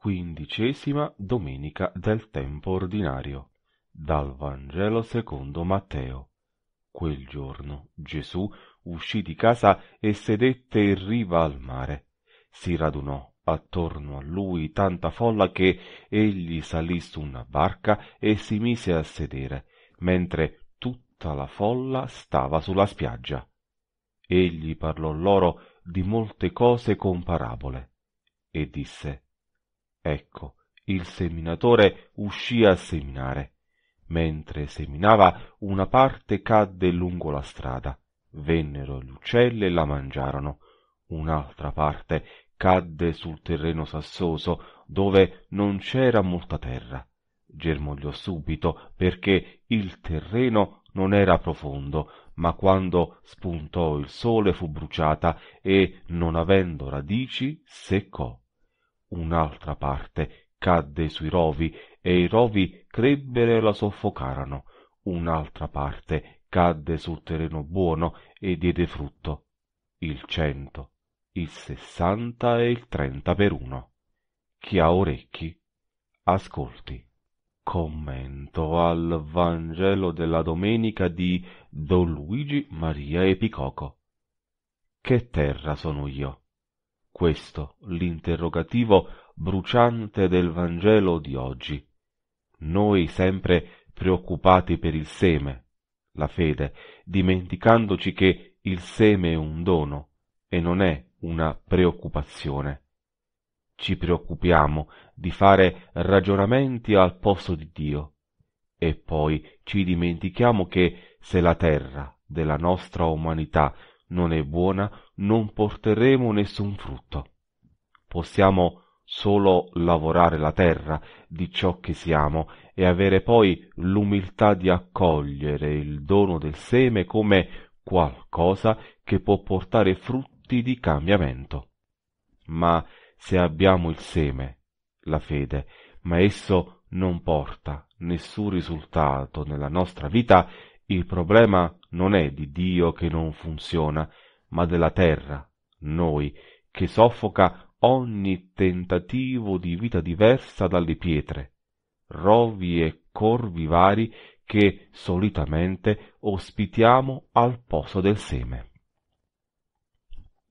quindicesima domenica del tempo ordinario, dal Vangelo secondo Matteo. Quel giorno Gesù uscì di casa e sedette in riva al mare. Si radunò attorno a lui tanta folla che egli salì su una barca e si mise a sedere, mentre tutta la folla stava sulla spiaggia. Egli parlò loro di molte cose con parabole e disse Ecco, il seminatore uscì a seminare. Mentre seminava, una parte cadde lungo la strada. Vennero gli uccelli e la mangiarono. Un'altra parte cadde sul terreno sassoso, dove non c'era molta terra. Germogliò subito, perché il terreno non era profondo, ma quando spuntò il sole fu bruciata e, non avendo radici, seccò un'altra parte cadde sui rovi e i rovi crebbero e la soffocarono. Un'altra parte cadde sul terreno buono e diede frutto. Il cento, il sessanta e il trenta per uno. Chi ha orecchi, ascolti. Commento al Vangelo della domenica di Don Luigi Maria Epicoco. Che terra sono io? questo l'interrogativo bruciante del Vangelo di oggi. Noi sempre preoccupati per il seme, la fede, dimenticandoci che il seme è un dono e non è una preoccupazione. Ci preoccupiamo di fare ragionamenti al posto di Dio e poi ci dimentichiamo che se la terra della nostra umanità non è buona, non porteremo nessun frutto. Possiamo solo lavorare la terra di ciò che siamo e avere poi l'umiltà di accogliere il dono del seme come qualcosa che può portare frutti di cambiamento. Ma se abbiamo il seme, la fede, ma esso non porta nessun risultato nella nostra vita, il problema non è di Dio che non funziona, ma della terra, noi, che soffoca ogni tentativo di vita diversa dalle pietre, rovi e corvi vari che solitamente ospitiamo al posto del seme.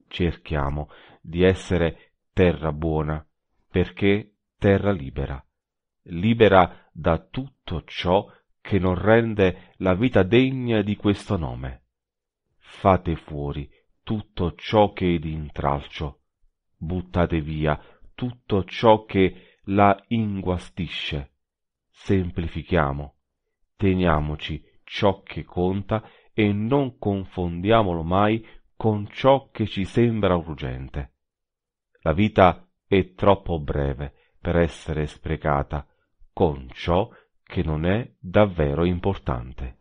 Cerchiamo di essere terra buona, perché terra libera, libera da tutto ciò che che non rende la vita degna di questo nome. Fate fuori tutto ciò che è d'intralcio, buttate via tutto ciò che la inguastisce. Semplifichiamo, teniamoci ciò che conta e non confondiamolo mai con ciò che ci sembra urgente. La vita è troppo breve per essere sprecata con ciò che non è davvero importante.